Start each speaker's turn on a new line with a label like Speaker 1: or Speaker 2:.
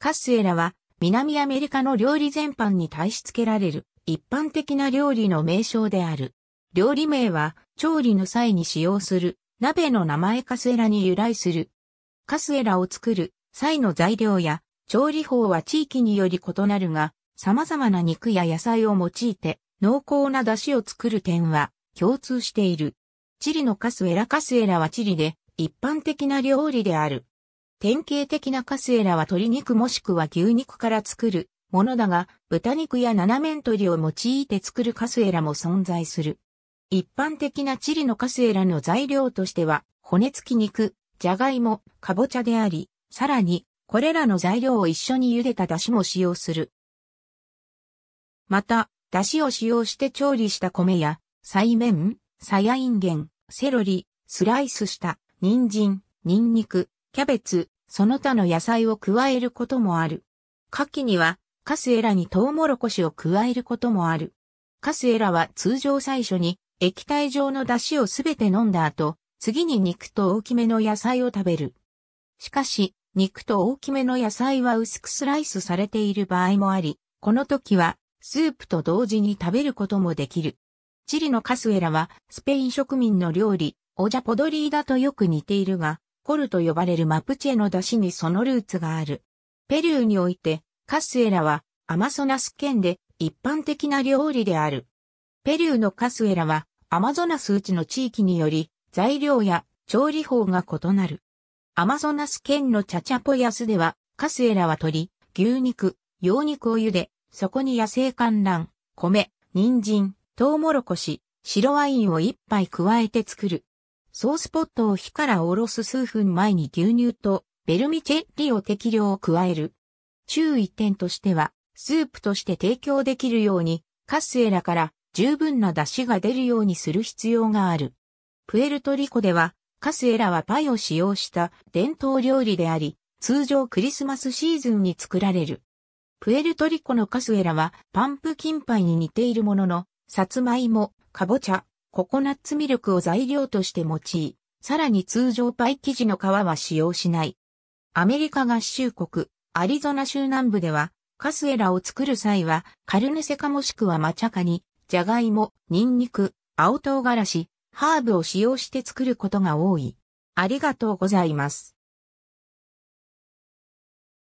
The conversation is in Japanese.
Speaker 1: カスエラは南アメリカの料理全般に対し付けられる一般的な料理の名称である。料理名は調理の際に使用する鍋の名前カスエラに由来する。カスエラを作る際の材料や調理法は地域により異なるが様々な肉や野菜を用いて濃厚な出汁を作る点は共通している。チリのカスエラカスエラはチリで一般的な料理である。典型的なカスエラは鶏肉もしくは牛肉から作るものだが、豚肉や斜面鶏を用いて作るカスエラも存在する。一般的なチリのカスエラの材料としては、骨付き肉、じゃがいも、かぼちゃであり、さらに、これらの材料を一緒に茹でた出汁も使用する。また、出汁を使用して調理した米や、菜麺、サヤいんげん、セロリ、スライスした、人参、ニンニク、キャベツ、その他の野菜を加えることもある。牡蠣には、カスエラにトウモロコシを加えることもある。カスエラは通常最初に液体状の出汁をすべて飲んだ後、次に肉と大きめの野菜を食べる。しかし、肉と大きめの野菜は薄くスライスされている場合もあり、この時はスープと同時に食べることもできる。チリのカスエラはスペイン植民の料理、オジャポドリーダとよく似ているが、コルと呼ばれるマプチェの出汁にそのルーツがある。ペルーにおいて、カスエラはアマゾナス県で一般的な料理である。ペルーのカスエラはアマゾナスうちの地域により材料や調理法が異なる。アマゾナス県のチャチャポヤスではカスエラは鶏、牛肉、羊肉を茹で、そこに野生観覧、米、人参、トウモロコシ、白ワインを一杯加えて作る。ソースポットを火からおろす数分前に牛乳とベルミチェッリを適量加える。注意点としては、スープとして提供できるように、カスエラから十分な出汁が出るようにする必要がある。プエルトリコでは、カスエラはパイを使用した伝統料理であり、通常クリスマスシーズンに作られる。プエルトリコのカスエラはパンプキンパイに似ているものの、サツマイモ、カボチャ、ココナッツミルクを材料として用い、さらに通常パイ生地の皮は使用しない。アメリカ合衆国、アリゾナ州南部では、カスエラを作る際は、カルネセカもしくはマチャカに、ジャガイモ、ニンニク、青唐辛子、ハーブを使用して作ることが多い。ありがとうございます。